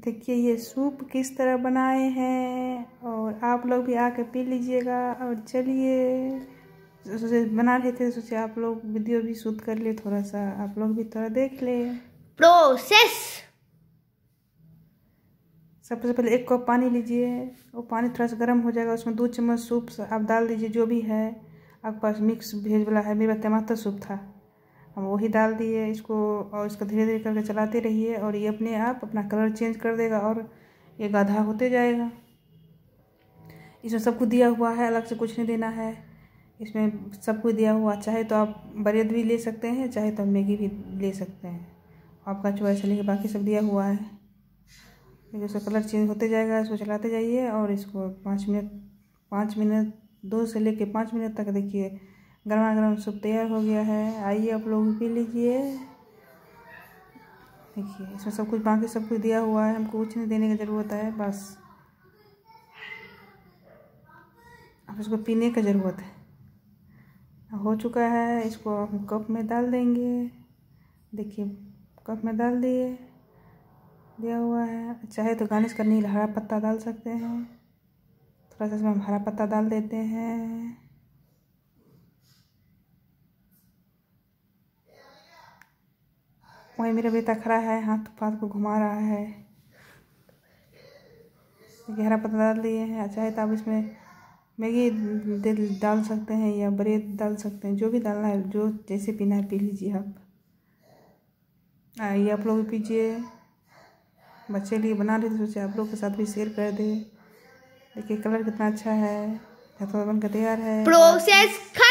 देखिए ये सूप किस तरह बनाए हैं और आप लोग भी आके पी लीजिएगा और चलिए बना रहे थे सोचे आप लोग वीडियो भी शूट कर ले थोड़ा सा आप लोग भी थोड़ा देख ले प्रोसेस सबसे पहले एक कप पानी लीजिए वो पानी थोड़ा सा गर्म हो जाएगा उसमें दो चम्मच सूप आप डाल दीजिए जो भी है आपके पास मिक्स भेज वाला है मेरे पास टमाटर सूप था हम वही डाल दिए इसको और इसको धीरे धीरे करके चलाते रहिए और ये अपने आप अपना कलर चेंज कर देगा और ये गाधा होते जाएगा इसमें सब कुछ दिया हुआ है अलग से कुछ नहीं देना है इसमें सब कुछ दिया हुआ चाहे तो आप बरेद भी ले सकते हैं चाहे तो आप मैगी भी ले सकते हैं आपका चॉइस है लेकिन बाकी सब दिया हुआ है लेकिन उसका कलर चेंज होते जाएगा इसको चलाते जाइए और इसको पाँच मिनट पाँच मिनट दो से लेके पाँच मिनट तक देखिए गर्मा गर्म सूप तैयार हो गया है आइए आप लोग पी लीजिए देखिए इसमें सब कुछ बाकी सब कुछ दिया हुआ है हमको कुछ नहीं देने की ज़रूरत है बस अब इसको पीने का ज़रूरत है हो चुका है इसको हम कप में डाल देंगे देखिए कप में डाल दिए दिया हुआ है चाहे अच्छा तो गार्निश करने के लिए हरा पत्ता डाल सकते हैं थोड़ा सा इसमें हम हरा पत्ता डाल देते हैं वहीं मेरा बेटा खड़ा है हाथ पाथ को घुमा रहा है गहरा पता डाल दिए हैं चाहे अच्छा तो आप इसमें मैगी डाल सकते हैं या ब्रेड डाल सकते हैं जो भी डालना है जो जैसे पीना है पी लीजिए आप ये आप लोग भी पीजिए बच्चे लिए बना रहे सोचे आप लोग के साथ भी शेयर कर दे देखिए कलर कितना अच्छा है तैयार है प्रोसेस